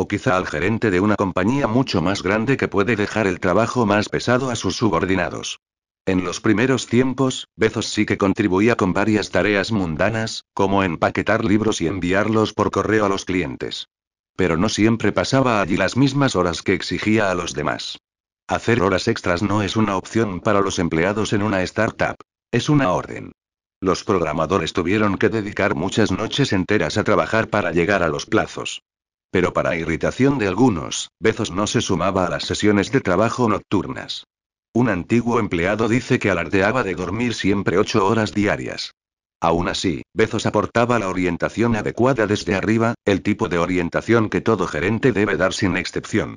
o quizá al gerente de una compañía mucho más grande que puede dejar el trabajo más pesado a sus subordinados. En los primeros tiempos, Bezos sí que contribuía con varias tareas mundanas, como empaquetar libros y enviarlos por correo a los clientes. Pero no siempre pasaba allí las mismas horas que exigía a los demás. Hacer horas extras no es una opción para los empleados en una startup. Es una orden. Los programadores tuvieron que dedicar muchas noches enteras a trabajar para llegar a los plazos. Pero para irritación de algunos, Bezos no se sumaba a las sesiones de trabajo nocturnas. Un antiguo empleado dice que alardeaba de dormir siempre ocho horas diarias. Aún así, Bezos aportaba la orientación adecuada desde arriba, el tipo de orientación que todo gerente debe dar sin excepción.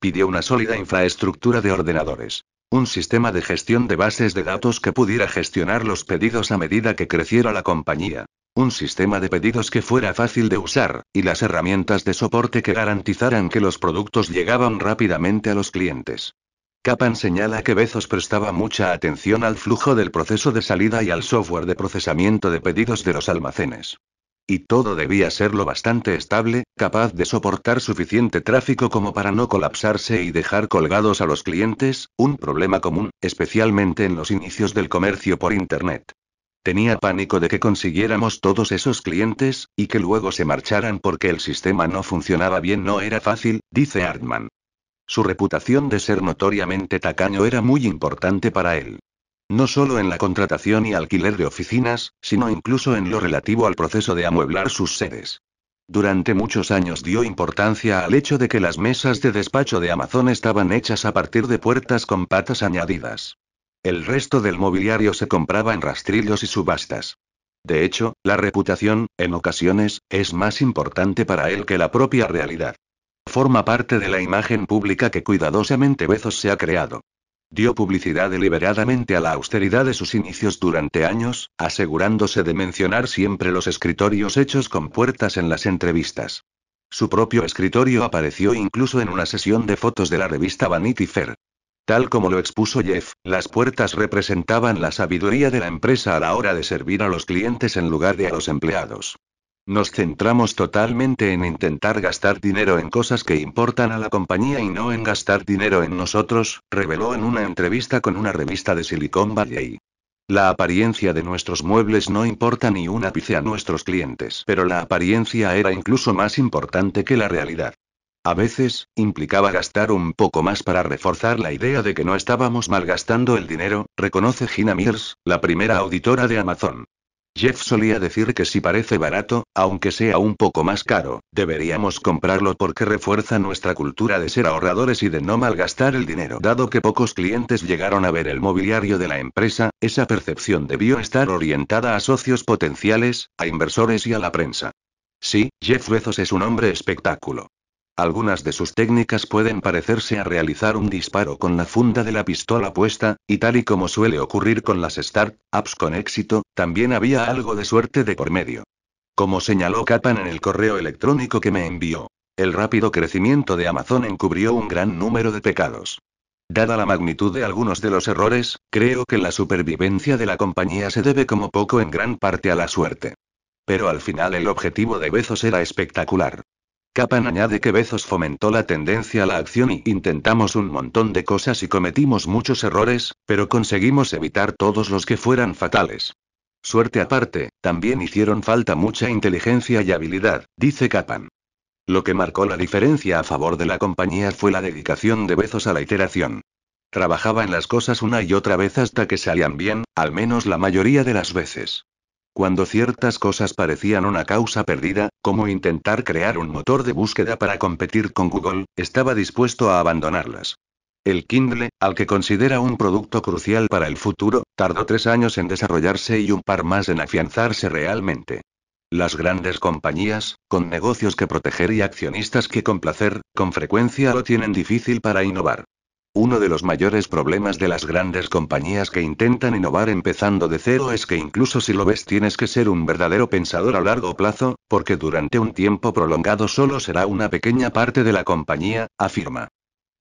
Pidió una sólida infraestructura de ordenadores. Un sistema de gestión de bases de datos que pudiera gestionar los pedidos a medida que creciera la compañía un sistema de pedidos que fuera fácil de usar, y las herramientas de soporte que garantizaran que los productos llegaban rápidamente a los clientes. Kapan señala que Bezos prestaba mucha atención al flujo del proceso de salida y al software de procesamiento de pedidos de los almacenes. Y todo debía ser lo bastante estable, capaz de soportar suficiente tráfico como para no colapsarse y dejar colgados a los clientes, un problema común, especialmente en los inicios del comercio por Internet. Tenía pánico de que consiguiéramos todos esos clientes, y que luego se marcharan porque el sistema no funcionaba bien. No era fácil, dice Hartman. Su reputación de ser notoriamente tacaño era muy importante para él. No solo en la contratación y alquiler de oficinas, sino incluso en lo relativo al proceso de amueblar sus sedes. Durante muchos años dio importancia al hecho de que las mesas de despacho de Amazon estaban hechas a partir de puertas con patas añadidas. El resto del mobiliario se compraba en rastrillos y subastas. De hecho, la reputación, en ocasiones, es más importante para él que la propia realidad. Forma parte de la imagen pública que cuidadosamente Bezos se ha creado. Dio publicidad deliberadamente a la austeridad de sus inicios durante años, asegurándose de mencionar siempre los escritorios hechos con puertas en las entrevistas. Su propio escritorio apareció incluso en una sesión de fotos de la revista Vanity Fair. Tal como lo expuso Jeff, las puertas representaban la sabiduría de la empresa a la hora de servir a los clientes en lugar de a los empleados. Nos centramos totalmente en intentar gastar dinero en cosas que importan a la compañía y no en gastar dinero en nosotros, reveló en una entrevista con una revista de Silicon Valley. La apariencia de nuestros muebles no importa ni un ápice a nuestros clientes, pero la apariencia era incluso más importante que la realidad. A veces, implicaba gastar un poco más para reforzar la idea de que no estábamos malgastando el dinero, reconoce Gina Mears, la primera auditora de Amazon. Jeff solía decir que si parece barato, aunque sea un poco más caro, deberíamos comprarlo porque refuerza nuestra cultura de ser ahorradores y de no malgastar el dinero. Dado que pocos clientes llegaron a ver el mobiliario de la empresa, esa percepción debió estar orientada a socios potenciales, a inversores y a la prensa. Sí, Jeff Bezos es un hombre espectáculo. Algunas de sus técnicas pueden parecerse a realizar un disparo con la funda de la pistola puesta, y tal y como suele ocurrir con las start-ups con éxito, también había algo de suerte de por medio. Como señaló Kapan en el correo electrónico que me envió, el rápido crecimiento de Amazon encubrió un gran número de pecados. Dada la magnitud de algunos de los errores, creo que la supervivencia de la compañía se debe como poco en gran parte a la suerte. Pero al final el objetivo de Bezos era espectacular. Capan añade que Bezos fomentó la tendencia a la acción y intentamos un montón de cosas y cometimos muchos errores, pero conseguimos evitar todos los que fueran fatales. Suerte aparte, también hicieron falta mucha inteligencia y habilidad, dice Capan. Lo que marcó la diferencia a favor de la compañía fue la dedicación de Bezos a la iteración. Trabajaba en las cosas una y otra vez hasta que salían bien, al menos la mayoría de las veces. Cuando ciertas cosas parecían una causa perdida, como intentar crear un motor de búsqueda para competir con Google, estaba dispuesto a abandonarlas. El Kindle, al que considera un producto crucial para el futuro, tardó tres años en desarrollarse y un par más en afianzarse realmente. Las grandes compañías, con negocios que proteger y accionistas que complacer, con frecuencia lo tienen difícil para innovar. Uno de los mayores problemas de las grandes compañías que intentan innovar empezando de cero es que incluso si lo ves tienes que ser un verdadero pensador a largo plazo, porque durante un tiempo prolongado solo será una pequeña parte de la compañía, afirma.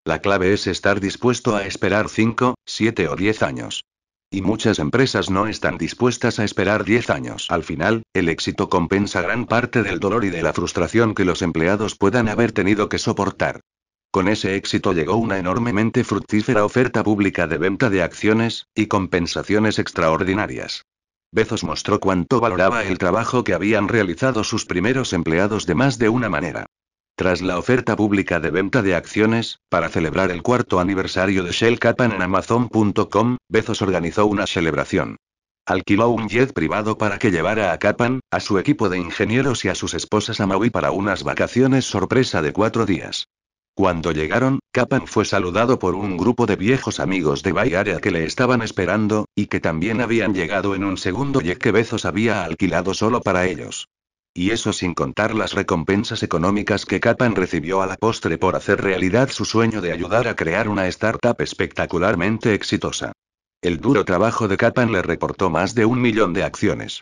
La clave es estar dispuesto a esperar 5, 7 o 10 años. Y muchas empresas no están dispuestas a esperar 10 años. Al final, el éxito compensa gran parte del dolor y de la frustración que los empleados puedan haber tenido que soportar. Con ese éxito llegó una enormemente fructífera oferta pública de venta de acciones, y compensaciones extraordinarias. Bezos mostró cuánto valoraba el trabajo que habían realizado sus primeros empleados de más de una manera. Tras la oferta pública de venta de acciones, para celebrar el cuarto aniversario de Shell Capan en Amazon.com, Bezos organizó una celebración. Alquiló un jet privado para que llevara a Capan, a su equipo de ingenieros y a sus esposas a Maui para unas vacaciones sorpresa de cuatro días. Cuando llegaron, Kapan fue saludado por un grupo de viejos amigos de Bay Area que le estaban esperando, y que también habían llegado en un segundo jet que Bezos había alquilado solo para ellos. Y eso sin contar las recompensas económicas que Kapan recibió a la postre por hacer realidad su sueño de ayudar a crear una startup espectacularmente exitosa. El duro trabajo de Kapan le reportó más de un millón de acciones.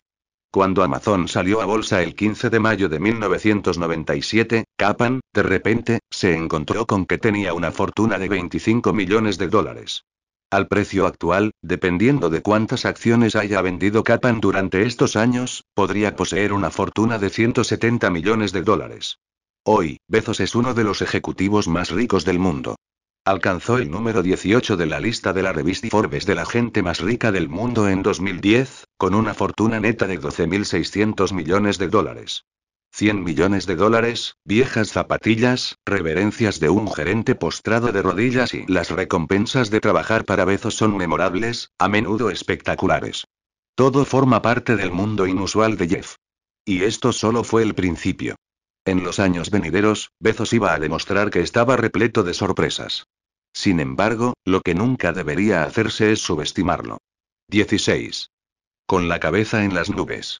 Cuando Amazon salió a bolsa el 15 de mayo de 1997, Kapan, de repente, se encontró con que tenía una fortuna de 25 millones de dólares. Al precio actual, dependiendo de cuántas acciones haya vendido Kapan durante estos años, podría poseer una fortuna de 170 millones de dólares. Hoy, Bezos es uno de los ejecutivos más ricos del mundo. Alcanzó el número 18 de la lista de la revista Forbes de la gente más rica del mundo en 2010, con una fortuna neta de 12.600 millones de dólares. 100 millones de dólares, viejas zapatillas, reverencias de un gerente postrado de rodillas y las recompensas de trabajar para Bezos son memorables, a menudo espectaculares. Todo forma parte del mundo inusual de Jeff. Y esto solo fue el principio. En los años venideros, Bezos iba a demostrar que estaba repleto de sorpresas. Sin embargo, lo que nunca debería hacerse es subestimarlo. 16 con la cabeza en las nubes.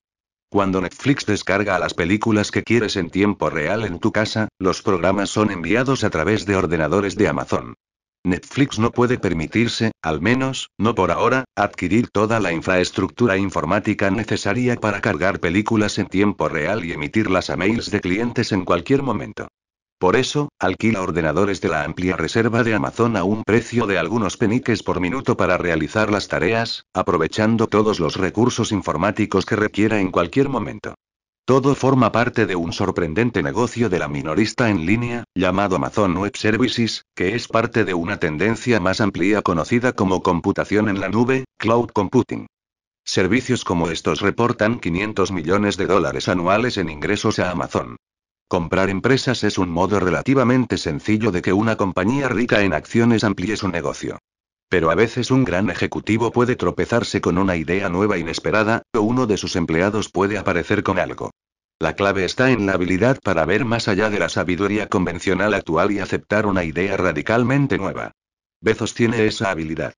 Cuando Netflix descarga las películas que quieres en tiempo real en tu casa, los programas son enviados a través de ordenadores de Amazon. Netflix no puede permitirse, al menos, no por ahora, adquirir toda la infraestructura informática necesaria para cargar películas en tiempo real y emitirlas a mails de clientes en cualquier momento. Por eso, alquila ordenadores de la amplia reserva de Amazon a un precio de algunos peniques por minuto para realizar las tareas, aprovechando todos los recursos informáticos que requiera en cualquier momento. Todo forma parte de un sorprendente negocio de la minorista en línea, llamado Amazon Web Services, que es parte de una tendencia más amplia conocida como computación en la nube, cloud computing. Servicios como estos reportan 500 millones de dólares anuales en ingresos a Amazon. Comprar empresas es un modo relativamente sencillo de que una compañía rica en acciones amplíe su negocio. Pero a veces un gran ejecutivo puede tropezarse con una idea nueva inesperada, o uno de sus empleados puede aparecer con algo. La clave está en la habilidad para ver más allá de la sabiduría convencional actual y aceptar una idea radicalmente nueva. Bezos tiene esa habilidad.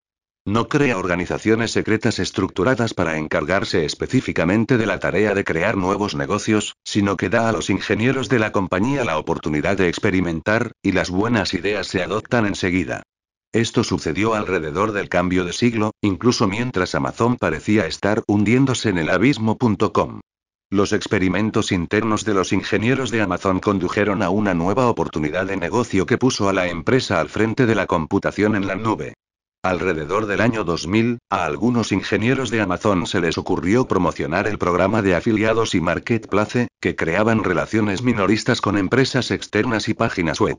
No crea organizaciones secretas estructuradas para encargarse específicamente de la tarea de crear nuevos negocios, sino que da a los ingenieros de la compañía la oportunidad de experimentar, y las buenas ideas se adoptan enseguida. Esto sucedió alrededor del cambio de siglo, incluso mientras Amazon parecía estar hundiéndose en el abismo.com. Los experimentos internos de los ingenieros de Amazon condujeron a una nueva oportunidad de negocio que puso a la empresa al frente de la computación en la nube. Alrededor del año 2000, a algunos ingenieros de Amazon se les ocurrió promocionar el programa de afiliados y marketplace, que creaban relaciones minoristas con empresas externas y páginas web.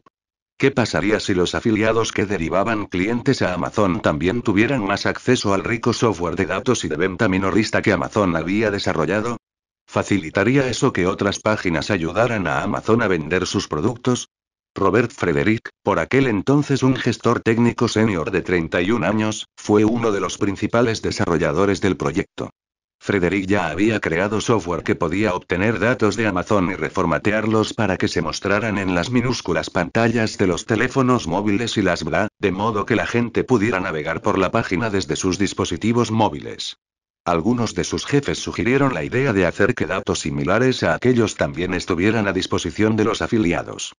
¿Qué pasaría si los afiliados que derivaban clientes a Amazon también tuvieran más acceso al rico software de datos y de venta minorista que Amazon había desarrollado? ¿Facilitaría eso que otras páginas ayudaran a Amazon a vender sus productos? Robert Frederick, por aquel entonces un gestor técnico senior de 31 años, fue uno de los principales desarrolladores del proyecto. Frederick ya había creado software que podía obtener datos de Amazon y reformatearlos para que se mostraran en las minúsculas pantallas de los teléfonos móviles y las BLA, de modo que la gente pudiera navegar por la página desde sus dispositivos móviles. Algunos de sus jefes sugirieron la idea de hacer que datos similares a aquellos también estuvieran a disposición de los afiliados.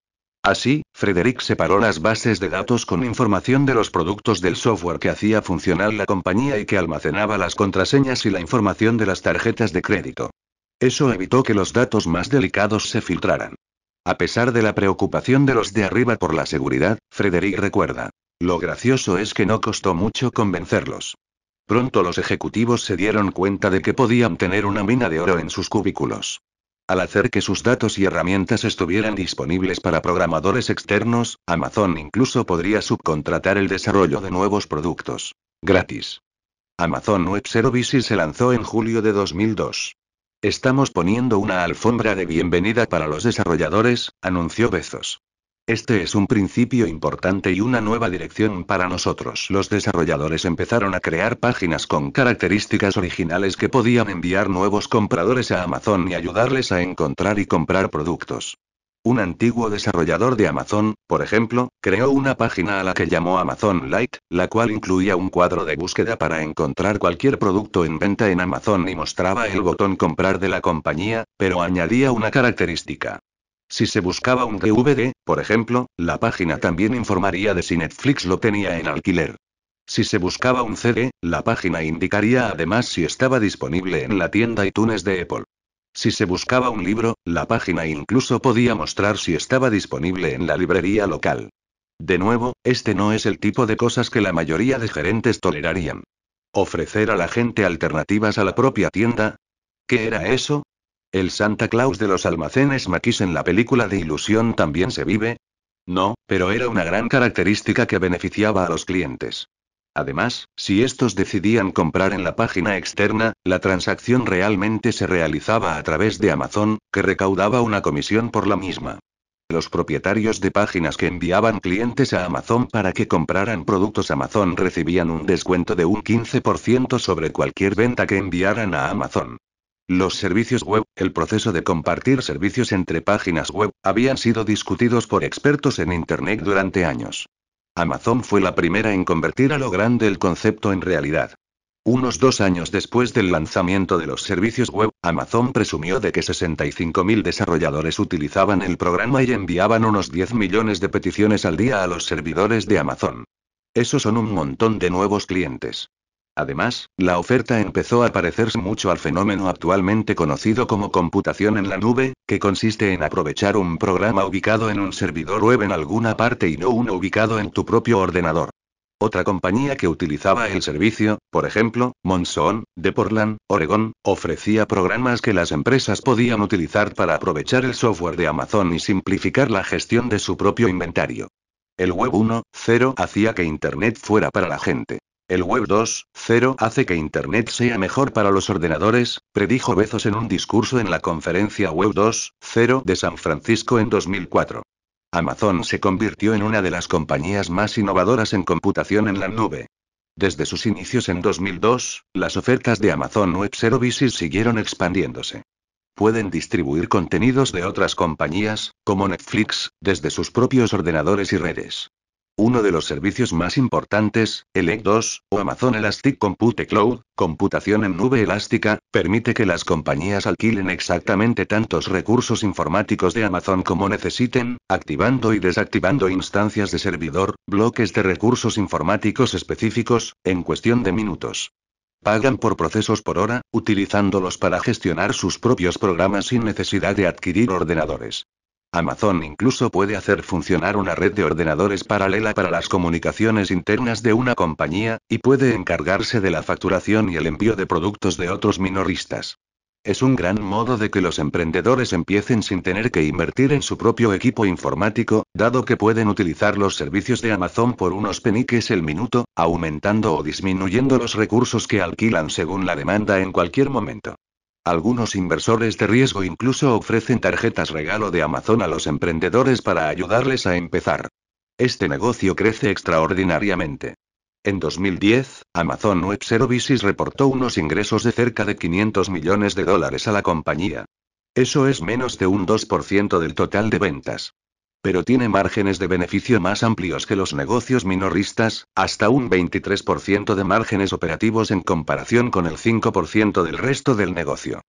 Así, Frederick separó las bases de datos con información de los productos del software que hacía funcional la compañía y que almacenaba las contraseñas y la información de las tarjetas de crédito. Eso evitó que los datos más delicados se filtraran. A pesar de la preocupación de los de arriba por la seguridad, Frederick recuerda. Lo gracioso es que no costó mucho convencerlos. Pronto los ejecutivos se dieron cuenta de que podían tener una mina de oro en sus cubículos. Al hacer que sus datos y herramientas estuvieran disponibles para programadores externos, Amazon incluso podría subcontratar el desarrollo de nuevos productos. Gratis. Amazon Web Services se lanzó en julio de 2002. Estamos poniendo una alfombra de bienvenida para los desarrolladores, anunció Bezos. Este es un principio importante y una nueva dirección para nosotros. Los desarrolladores empezaron a crear páginas con características originales que podían enviar nuevos compradores a Amazon y ayudarles a encontrar y comprar productos. Un antiguo desarrollador de Amazon, por ejemplo, creó una página a la que llamó Amazon Lite, la cual incluía un cuadro de búsqueda para encontrar cualquier producto en venta en Amazon y mostraba el botón comprar de la compañía, pero añadía una característica. Si se buscaba un DVD, por ejemplo, la página también informaría de si Netflix lo tenía en alquiler. Si se buscaba un CD, la página indicaría además si estaba disponible en la tienda iTunes de Apple. Si se buscaba un libro, la página incluso podía mostrar si estaba disponible en la librería local. De nuevo, este no es el tipo de cosas que la mayoría de gerentes tolerarían. Ofrecer a la gente alternativas a la propia tienda. ¿Qué era eso? El Santa Claus de los almacenes maquis en la película de ilusión también se vive. No, pero era una gran característica que beneficiaba a los clientes. Además, si estos decidían comprar en la página externa, la transacción realmente se realizaba a través de Amazon, que recaudaba una comisión por la misma. Los propietarios de páginas que enviaban clientes a Amazon para que compraran productos Amazon recibían un descuento de un 15% sobre cualquier venta que enviaran a Amazon. Los servicios web, el proceso de compartir servicios entre páginas web, habían sido discutidos por expertos en Internet durante años. Amazon fue la primera en convertir a lo grande el concepto en realidad. Unos dos años después del lanzamiento de los servicios web, Amazon presumió de que 65.000 desarrolladores utilizaban el programa y enviaban unos 10 millones de peticiones al día a los servidores de Amazon. Eso son un montón de nuevos clientes. Además, la oferta empezó a parecerse mucho al fenómeno actualmente conocido como computación en la nube, que consiste en aprovechar un programa ubicado en un servidor web en alguna parte y no uno ubicado en tu propio ordenador. Otra compañía que utilizaba el servicio, por ejemplo, Monsoon, de Portland, Oregón, ofrecía programas que las empresas podían utilizar para aprovechar el software de Amazon y simplificar la gestión de su propio inventario. El Web 1.0 hacía que Internet fuera para la gente. El Web 2.0 hace que Internet sea mejor para los ordenadores, predijo Bezos en un discurso en la conferencia Web 2.0 de San Francisco en 2004. Amazon se convirtió en una de las compañías más innovadoras en computación en la nube. Desde sus inicios en 2002, las ofertas de Amazon Web Services siguieron expandiéndose. Pueden distribuir contenidos de otras compañías, como Netflix, desde sus propios ordenadores y redes uno de los servicios más importantes, el ec 2 o Amazon Elastic Compute Cloud, computación en nube elástica, permite que las compañías alquilen exactamente tantos recursos informáticos de Amazon como necesiten, activando y desactivando instancias de servidor, bloques de recursos informáticos específicos, en cuestión de minutos. Pagan por procesos por hora, utilizándolos para gestionar sus propios programas sin necesidad de adquirir ordenadores. Amazon incluso puede hacer funcionar una red de ordenadores paralela para las comunicaciones internas de una compañía, y puede encargarse de la facturación y el envío de productos de otros minoristas. Es un gran modo de que los emprendedores empiecen sin tener que invertir en su propio equipo informático, dado que pueden utilizar los servicios de Amazon por unos peniques el minuto, aumentando o disminuyendo los recursos que alquilan según la demanda en cualquier momento. Algunos inversores de riesgo incluso ofrecen tarjetas regalo de Amazon a los emprendedores para ayudarles a empezar. Este negocio crece extraordinariamente. En 2010, Amazon Web Services reportó unos ingresos de cerca de 500 millones de dólares a la compañía. Eso es menos de un 2% del total de ventas pero tiene márgenes de beneficio más amplios que los negocios minoristas, hasta un 23% de márgenes operativos en comparación con el 5% del resto del negocio.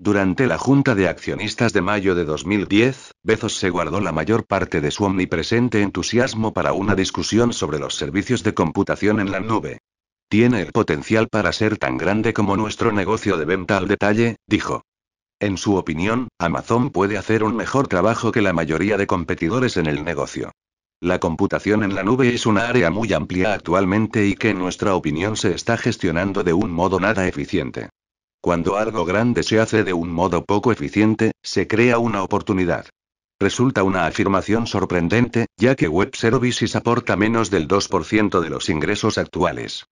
Durante la Junta de Accionistas de mayo de 2010, Bezos se guardó la mayor parte de su omnipresente entusiasmo para una discusión sobre los servicios de computación en la nube. Tiene el potencial para ser tan grande como nuestro negocio de venta al detalle, dijo. En su opinión, Amazon puede hacer un mejor trabajo que la mayoría de competidores en el negocio. La computación en la nube es una área muy amplia actualmente y que en nuestra opinión se está gestionando de un modo nada eficiente. Cuando algo grande se hace de un modo poco eficiente, se crea una oportunidad. Resulta una afirmación sorprendente, ya que Web Services aporta menos del 2% de los ingresos actuales.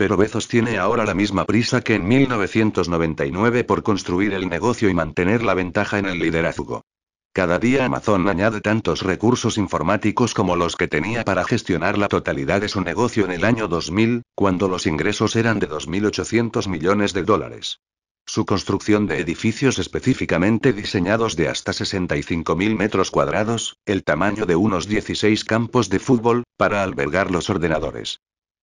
Pero Bezos tiene ahora la misma prisa que en 1999 por construir el negocio y mantener la ventaja en el liderazgo. Cada día Amazon añade tantos recursos informáticos como los que tenía para gestionar la totalidad de su negocio en el año 2000, cuando los ingresos eran de 2.800 millones de dólares. Su construcción de edificios específicamente diseñados de hasta 65.000 metros cuadrados, el tamaño de unos 16 campos de fútbol, para albergar los ordenadores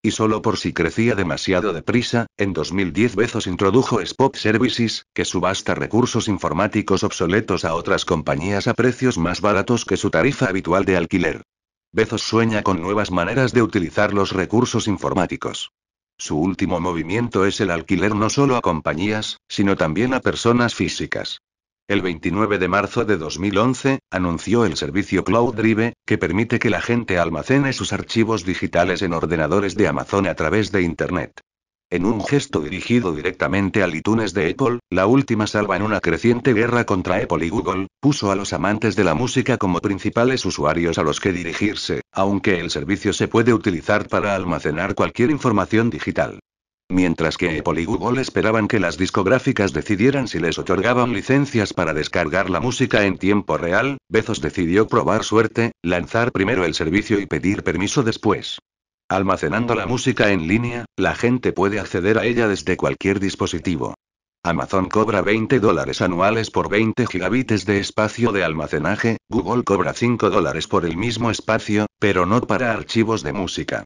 y solo por si crecía demasiado deprisa, en 2010 Bezos introdujo Spot Services, que subasta recursos informáticos obsoletos a otras compañías a precios más baratos que su tarifa habitual de alquiler. Bezos sueña con nuevas maneras de utilizar los recursos informáticos. Su último movimiento es el alquiler no solo a compañías, sino también a personas físicas. El 29 de marzo de 2011, anunció el servicio Cloud Drive, que permite que la gente almacene sus archivos digitales en ordenadores de Amazon a través de Internet. En un gesto dirigido directamente al iTunes de Apple, la última salva en una creciente guerra contra Apple y Google, puso a los amantes de la música como principales usuarios a los que dirigirse, aunque el servicio se puede utilizar para almacenar cualquier información digital. Mientras que Apple y Google esperaban que las discográficas decidieran si les otorgaban licencias para descargar la música en tiempo real, Bezos decidió probar suerte, lanzar primero el servicio y pedir permiso después. Almacenando la música en línea, la gente puede acceder a ella desde cualquier dispositivo. Amazon cobra 20 dólares anuales por 20 gigabits de espacio de almacenaje, Google cobra 5 dólares por el mismo espacio, pero no para archivos de música.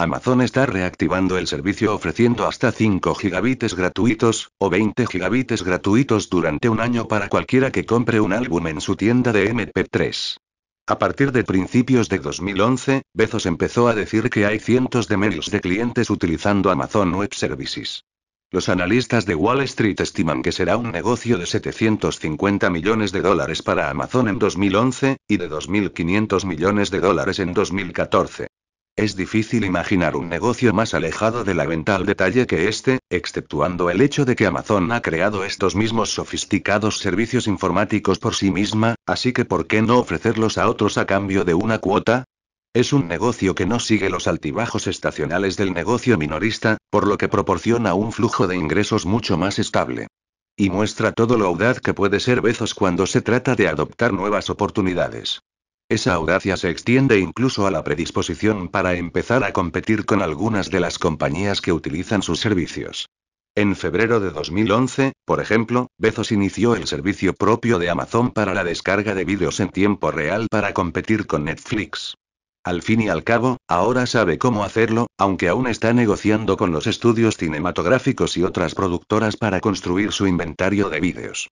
Amazon está reactivando el servicio ofreciendo hasta 5 gigabits gratuitos, o 20 gigabits gratuitos durante un año para cualquiera que compre un álbum en su tienda de MP3. A partir de principios de 2011, Bezos empezó a decir que hay cientos de miles de clientes utilizando Amazon Web Services. Los analistas de Wall Street estiman que será un negocio de 750 millones de dólares para Amazon en 2011, y de 2.500 millones de dólares en 2014. Es difícil imaginar un negocio más alejado de la venta al detalle que este, exceptuando el hecho de que Amazon ha creado estos mismos sofisticados servicios informáticos por sí misma, así que ¿por qué no ofrecerlos a otros a cambio de una cuota? Es un negocio que no sigue los altibajos estacionales del negocio minorista, por lo que proporciona un flujo de ingresos mucho más estable. Y muestra todo lo audaz que puede ser Bezos cuando se trata de adoptar nuevas oportunidades. Esa audacia se extiende incluso a la predisposición para empezar a competir con algunas de las compañías que utilizan sus servicios. En febrero de 2011, por ejemplo, Bezos inició el servicio propio de Amazon para la descarga de vídeos en tiempo real para competir con Netflix. Al fin y al cabo, ahora sabe cómo hacerlo, aunque aún está negociando con los estudios cinematográficos y otras productoras para construir su inventario de vídeos.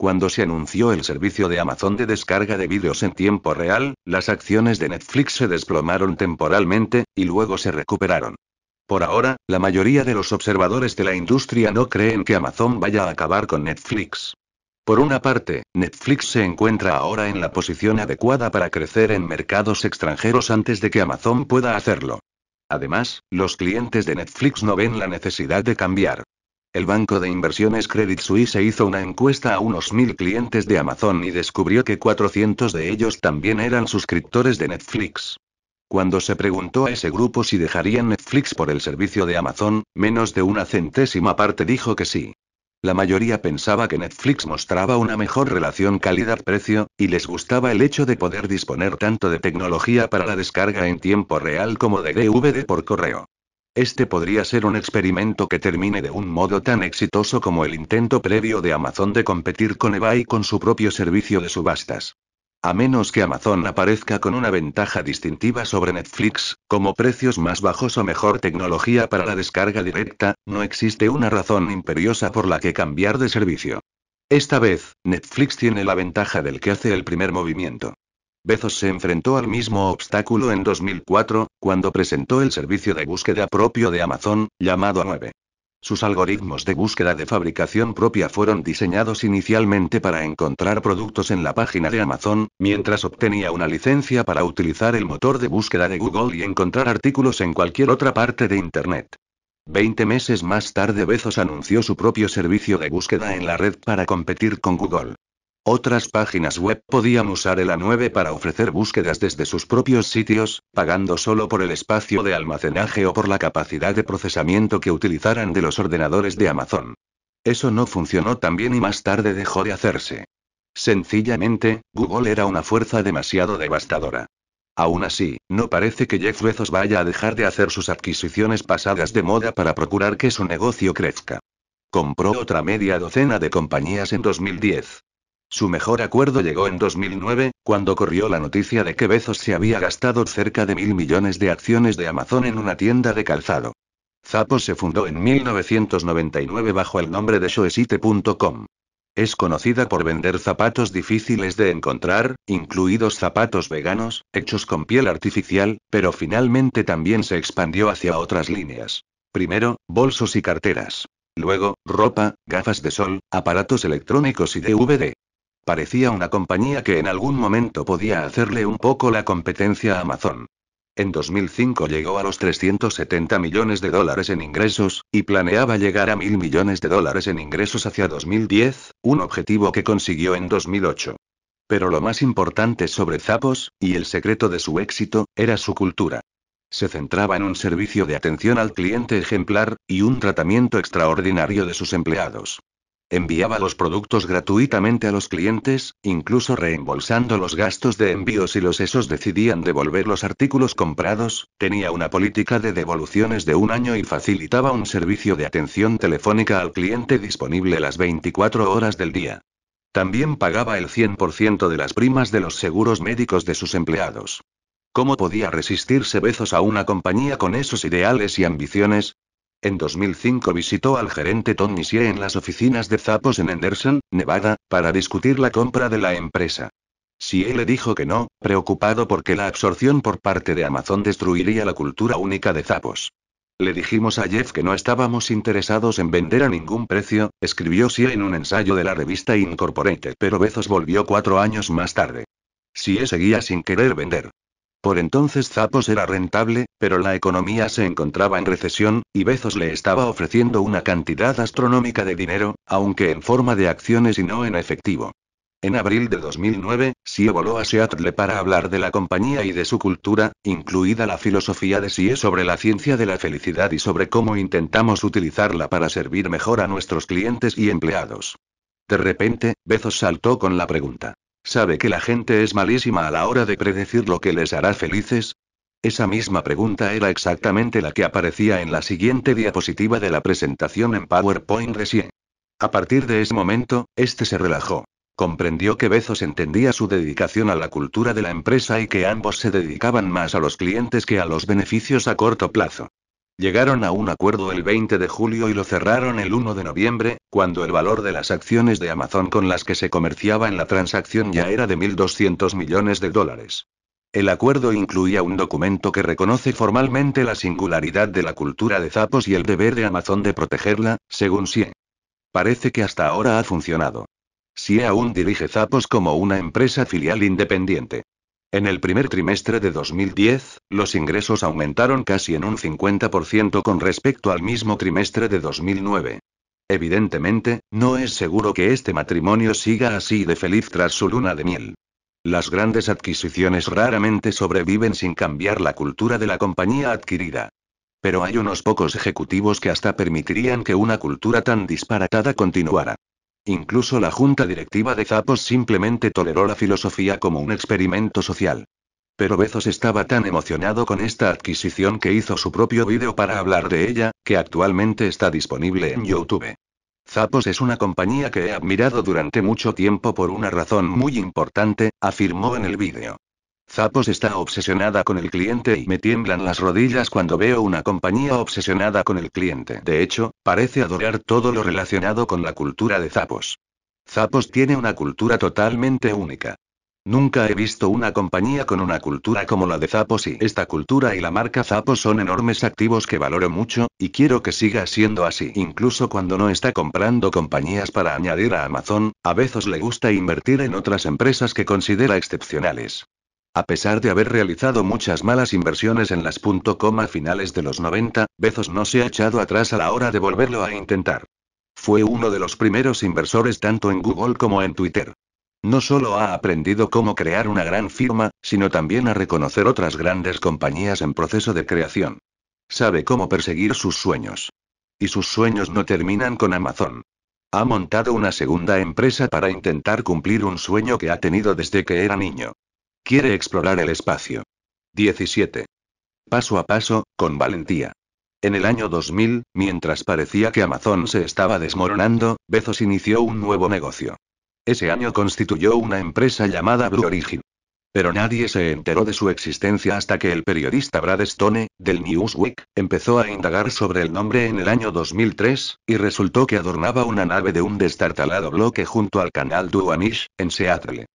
Cuando se anunció el servicio de Amazon de descarga de vídeos en tiempo real, las acciones de Netflix se desplomaron temporalmente, y luego se recuperaron. Por ahora, la mayoría de los observadores de la industria no creen que Amazon vaya a acabar con Netflix. Por una parte, Netflix se encuentra ahora en la posición adecuada para crecer en mercados extranjeros antes de que Amazon pueda hacerlo. Además, los clientes de Netflix no ven la necesidad de cambiar. El banco de inversiones Credit Suisse hizo una encuesta a unos mil clientes de Amazon y descubrió que 400 de ellos también eran suscriptores de Netflix. Cuando se preguntó a ese grupo si dejarían Netflix por el servicio de Amazon, menos de una centésima parte dijo que sí. La mayoría pensaba que Netflix mostraba una mejor relación calidad-precio, y les gustaba el hecho de poder disponer tanto de tecnología para la descarga en tiempo real como de DVD por correo. Este podría ser un experimento que termine de un modo tan exitoso como el intento previo de Amazon de competir con eBay con su propio servicio de subastas. A menos que Amazon aparezca con una ventaja distintiva sobre Netflix, como precios más bajos o mejor tecnología para la descarga directa, no existe una razón imperiosa por la que cambiar de servicio. Esta vez, Netflix tiene la ventaja del que hace el primer movimiento. Bezos se enfrentó al mismo obstáculo en 2004, cuando presentó el servicio de búsqueda propio de Amazon, llamado A9. Sus algoritmos de búsqueda de fabricación propia fueron diseñados inicialmente para encontrar productos en la página de Amazon, mientras obtenía una licencia para utilizar el motor de búsqueda de Google y encontrar artículos en cualquier otra parte de Internet. Veinte meses más tarde Bezos anunció su propio servicio de búsqueda en la red para competir con Google. Otras páginas web podían usar el A9 para ofrecer búsquedas desde sus propios sitios, pagando solo por el espacio de almacenaje o por la capacidad de procesamiento que utilizaran de los ordenadores de Amazon. Eso no funcionó tan bien y más tarde dejó de hacerse. Sencillamente, Google era una fuerza demasiado devastadora. Aún así, no parece que Jeff Bezos vaya a dejar de hacer sus adquisiciones pasadas de moda para procurar que su negocio crezca. Compró otra media docena de compañías en 2010. Su mejor acuerdo llegó en 2009, cuando corrió la noticia de que Bezos se había gastado cerca de mil millones de acciones de Amazon en una tienda de calzado. Zappos se fundó en 1999 bajo el nombre de Shoesite.com. Es conocida por vender zapatos difíciles de encontrar, incluidos zapatos veganos, hechos con piel artificial, pero finalmente también se expandió hacia otras líneas. Primero, bolsos y carteras. Luego, ropa, gafas de sol, aparatos electrónicos y DVD. Parecía una compañía que en algún momento podía hacerle un poco la competencia a Amazon. En 2005 llegó a los 370 millones de dólares en ingresos, y planeaba llegar a mil millones de dólares en ingresos hacia 2010, un objetivo que consiguió en 2008. Pero lo más importante sobre Zappos, y el secreto de su éxito, era su cultura. Se centraba en un servicio de atención al cliente ejemplar, y un tratamiento extraordinario de sus empleados. Enviaba los productos gratuitamente a los clientes, incluso reembolsando los gastos de envío si los esos decidían devolver los artículos comprados, tenía una política de devoluciones de un año y facilitaba un servicio de atención telefónica al cliente disponible las 24 horas del día. También pagaba el 100% de las primas de los seguros médicos de sus empleados. ¿Cómo podía resistirse Bezos a una compañía con esos ideales y ambiciones? En 2005 visitó al gerente Tony Sie en las oficinas de Zappos en Henderson, Nevada, para discutir la compra de la empresa. Si le dijo que no, preocupado porque la absorción por parte de Amazon destruiría la cultura única de Zappos. Le dijimos a Jeff que no estábamos interesados en vender a ningún precio, escribió Sia en un ensayo de la revista Incorporated, pero Bezos volvió cuatro años más tarde. Sie seguía sin querer vender. Por entonces Zapos era rentable, pero la economía se encontraba en recesión, y Bezos le estaba ofreciendo una cantidad astronómica de dinero, aunque en forma de acciones y no en efectivo. En abril de 2009, Sie voló a Seattle para hablar de la compañía y de su cultura, incluida la filosofía de SIE sobre la ciencia de la felicidad y sobre cómo intentamos utilizarla para servir mejor a nuestros clientes y empleados. De repente, Bezos saltó con la pregunta. ¿Sabe que la gente es malísima a la hora de predecir lo que les hará felices? Esa misma pregunta era exactamente la que aparecía en la siguiente diapositiva de la presentación en PowerPoint recién. A partir de ese momento, este se relajó. Comprendió que Bezos entendía su dedicación a la cultura de la empresa y que ambos se dedicaban más a los clientes que a los beneficios a corto plazo. Llegaron a un acuerdo el 20 de julio y lo cerraron el 1 de noviembre, cuando el valor de las acciones de Amazon con las que se comerciaba en la transacción ya era de 1.200 millones de dólares. El acuerdo incluía un documento que reconoce formalmente la singularidad de la cultura de Zapos y el deber de Amazon de protegerla, según Sie. Parece que hasta ahora ha funcionado. Sie aún dirige Zapos como una empresa filial independiente. En el primer trimestre de 2010, los ingresos aumentaron casi en un 50% con respecto al mismo trimestre de 2009. Evidentemente, no es seguro que este matrimonio siga así de feliz tras su luna de miel. Las grandes adquisiciones raramente sobreviven sin cambiar la cultura de la compañía adquirida. Pero hay unos pocos ejecutivos que hasta permitirían que una cultura tan disparatada continuara. Incluso la junta directiva de Zapos simplemente toleró la filosofía como un experimento social. Pero Bezos estaba tan emocionado con esta adquisición que hizo su propio vídeo para hablar de ella, que actualmente está disponible en YouTube. Zapos es una compañía que he admirado durante mucho tiempo por una razón muy importante, afirmó en el vídeo. Zappos está obsesionada con el cliente y me tiemblan las rodillas cuando veo una compañía obsesionada con el cliente. De hecho, parece adorar todo lo relacionado con la cultura de Zapos. Zapos tiene una cultura totalmente única. Nunca he visto una compañía con una cultura como la de Zappos y esta cultura y la marca Zappos son enormes activos que valoro mucho, y quiero que siga siendo así. Incluso cuando no está comprando compañías para añadir a Amazon, a veces le gusta invertir en otras empresas que considera excepcionales. A pesar de haber realizado muchas malas inversiones en las punto finales de los 90, Bezos no se ha echado atrás a la hora de volverlo a intentar. Fue uno de los primeros inversores tanto en Google como en Twitter. No solo ha aprendido cómo crear una gran firma, sino también a reconocer otras grandes compañías en proceso de creación. Sabe cómo perseguir sus sueños. Y sus sueños no terminan con Amazon. Ha montado una segunda empresa para intentar cumplir un sueño que ha tenido desde que era niño. Quiere explorar el espacio. 17. Paso a paso, con valentía. En el año 2000, mientras parecía que Amazon se estaba desmoronando, Bezos inició un nuevo negocio. Ese año constituyó una empresa llamada Blue Origin. Pero nadie se enteró de su existencia hasta que el periodista Brad Stone, del Newsweek, empezó a indagar sobre el nombre en el año 2003, y resultó que adornaba una nave de un destartalado bloque junto al canal Duanish, en Seattle.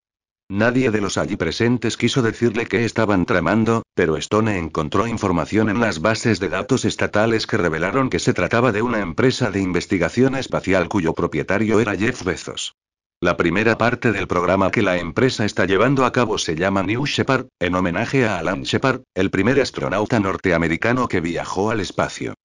Nadie de los allí presentes quiso decirle que estaban tramando, pero Stone encontró información en las bases de datos estatales que revelaron que se trataba de una empresa de investigación espacial cuyo propietario era Jeff Bezos. La primera parte del programa que la empresa está llevando a cabo se llama New Shepard, en homenaje a Alan Shepard, el primer astronauta norteamericano que viajó al espacio.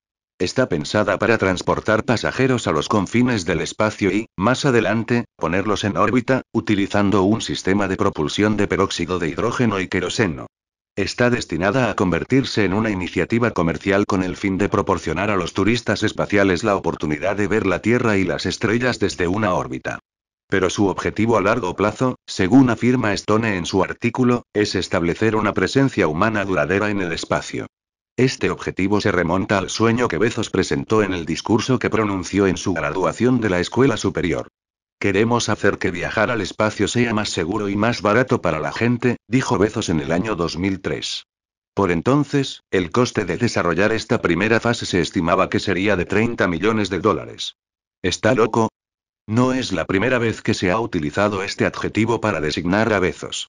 Está pensada para transportar pasajeros a los confines del espacio y, más adelante, ponerlos en órbita, utilizando un sistema de propulsión de peróxido de hidrógeno y queroseno. Está destinada a convertirse en una iniciativa comercial con el fin de proporcionar a los turistas espaciales la oportunidad de ver la Tierra y las estrellas desde una órbita. Pero su objetivo a largo plazo, según afirma Stone en su artículo, es establecer una presencia humana duradera en el espacio. Este objetivo se remonta al sueño que Bezos presentó en el discurso que pronunció en su graduación de la escuela superior. Queremos hacer que viajar al espacio sea más seguro y más barato para la gente, dijo Bezos en el año 2003. Por entonces, el coste de desarrollar esta primera fase se estimaba que sería de 30 millones de dólares. ¿Está loco? No es la primera vez que se ha utilizado este adjetivo para designar a Bezos.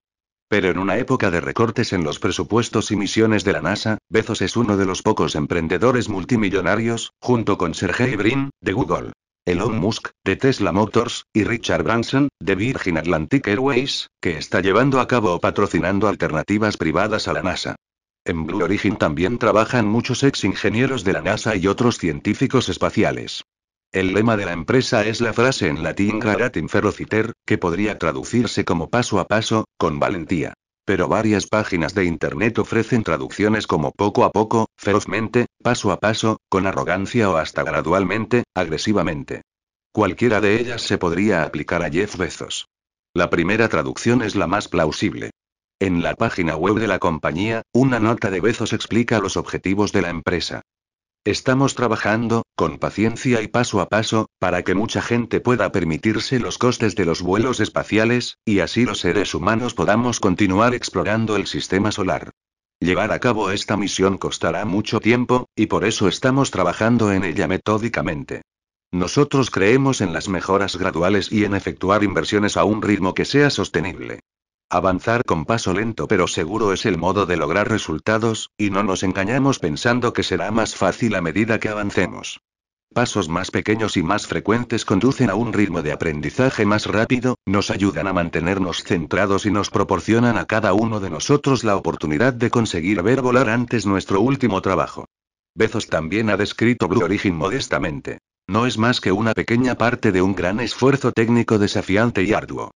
Pero en una época de recortes en los presupuestos y misiones de la NASA, Bezos es uno de los pocos emprendedores multimillonarios, junto con Sergey Brin, de Google. Elon Musk, de Tesla Motors, y Richard Branson, de Virgin Atlantic Airways, que está llevando a cabo o patrocinando alternativas privadas a la NASA. En Blue Origin también trabajan muchos ex ingenieros de la NASA y otros científicos espaciales. El lema de la empresa es la frase en latín Gradatim Ferociter, que podría traducirse como paso a paso, con valentía. Pero varias páginas de Internet ofrecen traducciones como poco a poco, ferozmente, paso a paso, con arrogancia o hasta gradualmente, agresivamente. Cualquiera de ellas se podría aplicar a Jeff Bezos. La primera traducción es la más plausible. En la página web de la compañía, una nota de Bezos explica los objetivos de la empresa. Estamos trabajando, con paciencia y paso a paso, para que mucha gente pueda permitirse los costes de los vuelos espaciales, y así los seres humanos podamos continuar explorando el sistema solar. Llevar a cabo esta misión costará mucho tiempo, y por eso estamos trabajando en ella metódicamente. Nosotros creemos en las mejoras graduales y en efectuar inversiones a un ritmo que sea sostenible. Avanzar con paso lento pero seguro es el modo de lograr resultados, y no nos engañamos pensando que será más fácil a medida que avancemos. Pasos más pequeños y más frecuentes conducen a un ritmo de aprendizaje más rápido, nos ayudan a mantenernos centrados y nos proporcionan a cada uno de nosotros la oportunidad de conseguir ver volar antes nuestro último trabajo. Bezos también ha descrito Blue Origin modestamente. No es más que una pequeña parte de un gran esfuerzo técnico desafiante y arduo.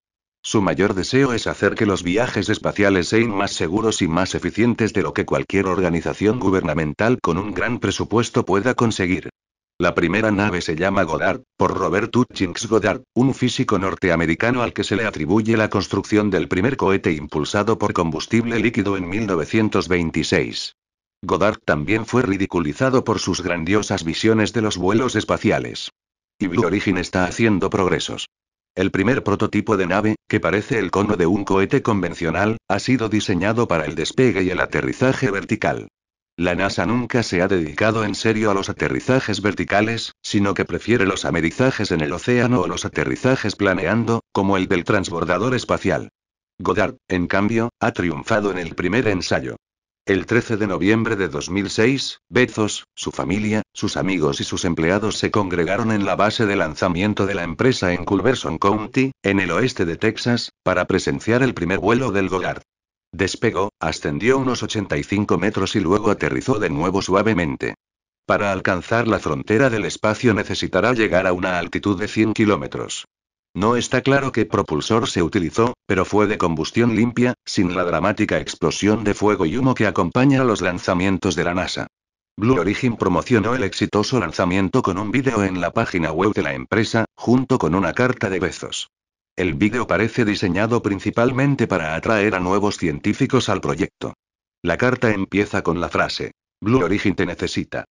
Su mayor deseo es hacer que los viajes espaciales sean más seguros y más eficientes de lo que cualquier organización gubernamental con un gran presupuesto pueda conseguir. La primera nave se llama Goddard, por Robert Hutchings Goddard, un físico norteamericano al que se le atribuye la construcción del primer cohete impulsado por combustible líquido en 1926. Goddard también fue ridiculizado por sus grandiosas visiones de los vuelos espaciales. Y Blue Origin está haciendo progresos. El primer prototipo de nave, que parece el cono de un cohete convencional, ha sido diseñado para el despegue y el aterrizaje vertical. La NASA nunca se ha dedicado en serio a los aterrizajes verticales, sino que prefiere los amerizajes en el océano o los aterrizajes planeando, como el del transbordador espacial. Goddard, en cambio, ha triunfado en el primer ensayo. El 13 de noviembre de 2006, Bezos, su familia, sus amigos y sus empleados se congregaron en la base de lanzamiento de la empresa en Culverson County, en el oeste de Texas, para presenciar el primer vuelo del Goddard. Despegó, ascendió unos 85 metros y luego aterrizó de nuevo suavemente. Para alcanzar la frontera del espacio necesitará llegar a una altitud de 100 kilómetros. No está claro qué propulsor se utilizó, pero fue de combustión limpia, sin la dramática explosión de fuego y humo que acompaña a los lanzamientos de la NASA. Blue Origin promocionó el exitoso lanzamiento con un vídeo en la página web de la empresa, junto con una carta de besos. El vídeo parece diseñado principalmente para atraer a nuevos científicos al proyecto. La carta empieza con la frase, Blue Origin te necesita.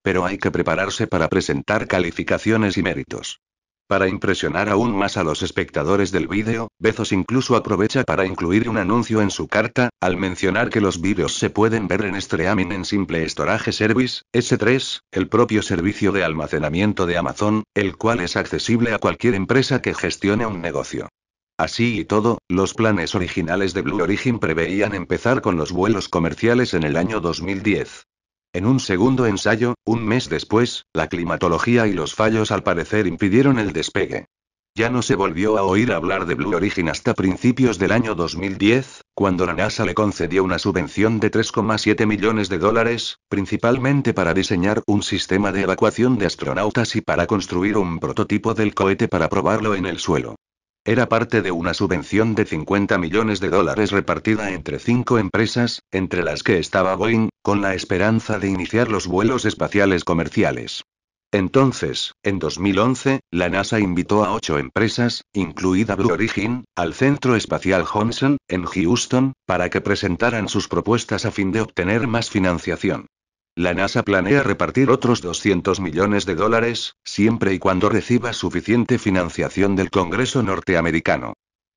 Pero hay que prepararse para presentar calificaciones y méritos. Para impresionar aún más a los espectadores del vídeo, Bezos incluso aprovecha para incluir un anuncio en su carta, al mencionar que los vídeos se pueden ver en Streaming en Simple Storage Service, S3, el propio servicio de almacenamiento de Amazon, el cual es accesible a cualquier empresa que gestione un negocio. Así y todo, los planes originales de Blue Origin preveían empezar con los vuelos comerciales en el año 2010. En un segundo ensayo, un mes después, la climatología y los fallos al parecer impidieron el despegue. Ya no se volvió a oír hablar de Blue Origin hasta principios del año 2010, cuando la NASA le concedió una subvención de 3,7 millones de dólares, principalmente para diseñar un sistema de evacuación de astronautas y para construir un prototipo del cohete para probarlo en el suelo. Era parte de una subvención de 50 millones de dólares repartida entre cinco empresas, entre las que estaba Boeing, con la esperanza de iniciar los vuelos espaciales comerciales. Entonces, en 2011, la NASA invitó a ocho empresas, incluida Blue Origin, al Centro Espacial Johnson, en Houston, para que presentaran sus propuestas a fin de obtener más financiación. La NASA planea repartir otros 200 millones de dólares, siempre y cuando reciba suficiente financiación del Congreso norteamericano.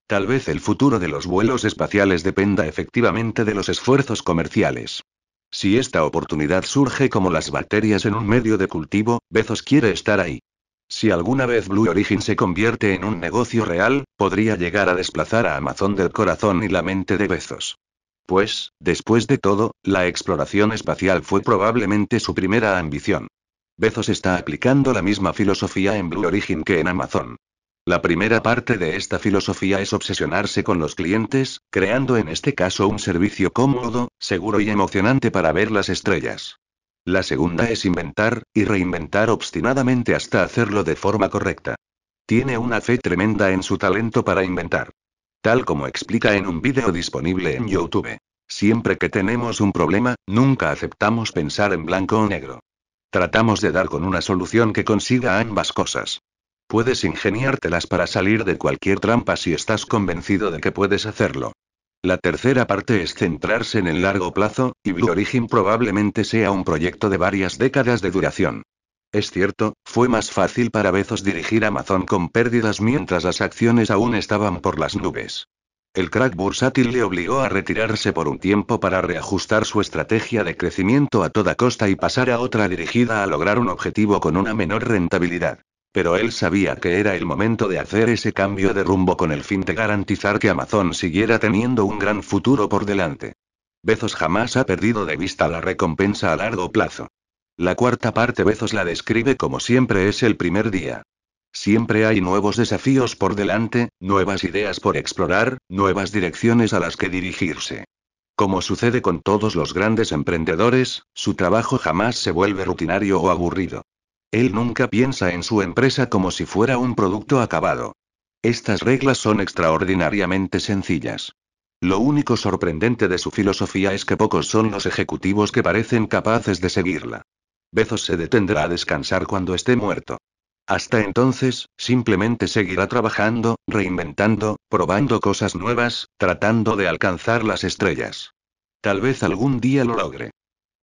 Tal vez el futuro de los vuelos espaciales dependa efectivamente de los esfuerzos comerciales. Si esta oportunidad surge como las bacterias en un medio de cultivo, Bezos quiere estar ahí. Si alguna vez Blue Origin se convierte en un negocio real, podría llegar a desplazar a Amazon del corazón y la mente de Bezos. Pues, después de todo, la exploración espacial fue probablemente su primera ambición. Bezos está aplicando la misma filosofía en Blue Origin que en Amazon. La primera parte de esta filosofía es obsesionarse con los clientes, creando en este caso un servicio cómodo, seguro y emocionante para ver las estrellas. La segunda es inventar, y reinventar obstinadamente hasta hacerlo de forma correcta. Tiene una fe tremenda en su talento para inventar. Tal como explica en un vídeo disponible en YouTube. Siempre que tenemos un problema, nunca aceptamos pensar en blanco o negro. Tratamos de dar con una solución que consiga ambas cosas. Puedes ingeniártelas para salir de cualquier trampa si estás convencido de que puedes hacerlo. La tercera parte es centrarse en el largo plazo, y Blue Origin probablemente sea un proyecto de varias décadas de duración. Es cierto, fue más fácil para Bezos dirigir Amazon con pérdidas mientras las acciones aún estaban por las nubes. El crack bursátil le obligó a retirarse por un tiempo para reajustar su estrategia de crecimiento a toda costa y pasar a otra dirigida a lograr un objetivo con una menor rentabilidad. Pero él sabía que era el momento de hacer ese cambio de rumbo con el fin de garantizar que Amazon siguiera teniendo un gran futuro por delante. Bezos jamás ha perdido de vista la recompensa a largo plazo. La cuarta parte Bezos la describe como siempre es el primer día. Siempre hay nuevos desafíos por delante, nuevas ideas por explorar, nuevas direcciones a las que dirigirse. Como sucede con todos los grandes emprendedores, su trabajo jamás se vuelve rutinario o aburrido. Él nunca piensa en su empresa como si fuera un producto acabado. Estas reglas son extraordinariamente sencillas. Lo único sorprendente de su filosofía es que pocos son los ejecutivos que parecen capaces de seguirla. Bezos se detendrá a descansar cuando esté muerto. Hasta entonces, simplemente seguirá trabajando, reinventando, probando cosas nuevas, tratando de alcanzar las estrellas. Tal vez algún día lo logre.